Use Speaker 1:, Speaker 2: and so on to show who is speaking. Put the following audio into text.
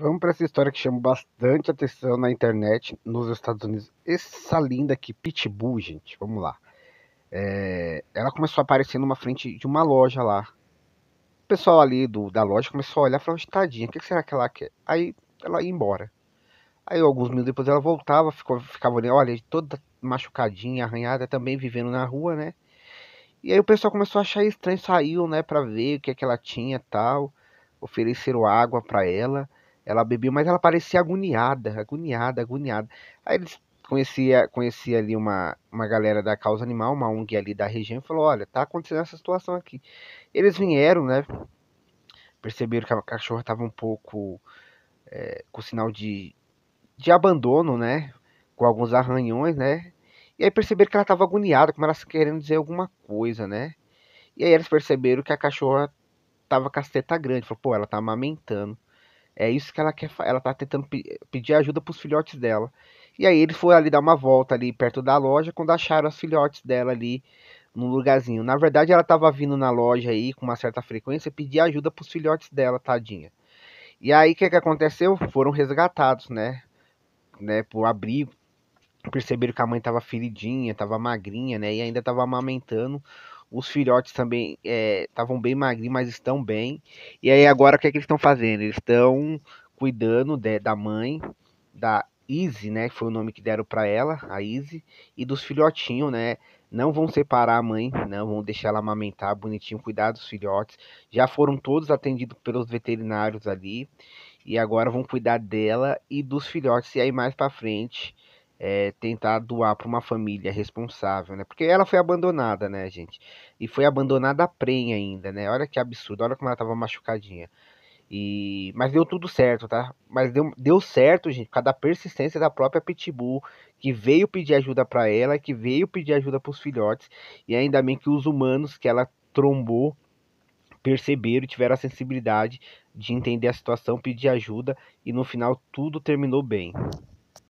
Speaker 1: Vamos para essa história que chama bastante atenção na internet nos Estados Unidos. Essa linda aqui, Pitbull, gente, vamos lá. É, ela começou a aparecer numa frente de uma loja lá. O pessoal ali do, da loja começou a olhar e falou, tadinha, o que será que ela quer? Aí ela ia embora. Aí alguns minutos depois ela voltava, ficou, ficava olhando, olha, toda machucadinha, arranhada, também vivendo na rua, né? E aí o pessoal começou a achar estranho, saiu, né, pra ver o que, é que ela tinha tal. Ofereceram água para ela ela bebeu, mas ela parecia agoniada, agoniada, agoniada. Aí eles conhecia, conhecia ali uma, uma galera da causa animal, uma ONG ali da região, e falou: Olha, tá acontecendo essa situação aqui. Eles vieram, né? Perceberam que a cachorra estava um pouco é, com sinal de, de abandono, né? Com alguns arranhões, né? E aí perceberam que ela estava agoniada, como ela querendo dizer alguma coisa, né? E aí eles perceberam que a cachorra tava com a grande, falou: Pô, ela tá amamentando. É isso que ela quer. Ela tá tentando pe pedir ajuda pros filhotes dela. E aí eles foram ali dar uma volta ali perto da loja quando acharam os filhotes dela ali num lugarzinho. Na verdade, ela tava vindo na loja aí com uma certa frequência pedir ajuda pros filhotes dela, tadinha. E aí o que, que aconteceu? Foram resgatados, né? Né, por abrigo. Perceberam que a mãe tava feridinha, tava magrinha, né? E ainda tava amamentando os filhotes também estavam é, bem magrinhos, mas estão bem. E aí agora o que, é que eles estão fazendo? Eles estão cuidando de, da mãe, da Izzy, né? Que foi o nome que deram para ela, a Izzy, e dos filhotinhos, né? Não vão separar a mãe, não vão deixar ela amamentar bonitinho, cuidar dos filhotes. Já foram todos atendidos pelos veterinários ali. E agora vão cuidar dela e dos filhotes. E aí mais para frente é, tentar doar para uma família responsável, né? Porque ela foi abandonada, né, gente? E foi abandonada a prenha ainda, né? Olha que absurdo, olha como ela tava machucadinha. E mas deu tudo certo, tá? Mas deu, deu certo, gente, por causa da persistência da própria Pitbull, que veio pedir ajuda para ela, que veio pedir ajuda para os filhotes, e ainda bem que os humanos que ela trombou perceberam e tiveram a sensibilidade de entender a situação, pedir ajuda e no final tudo terminou bem.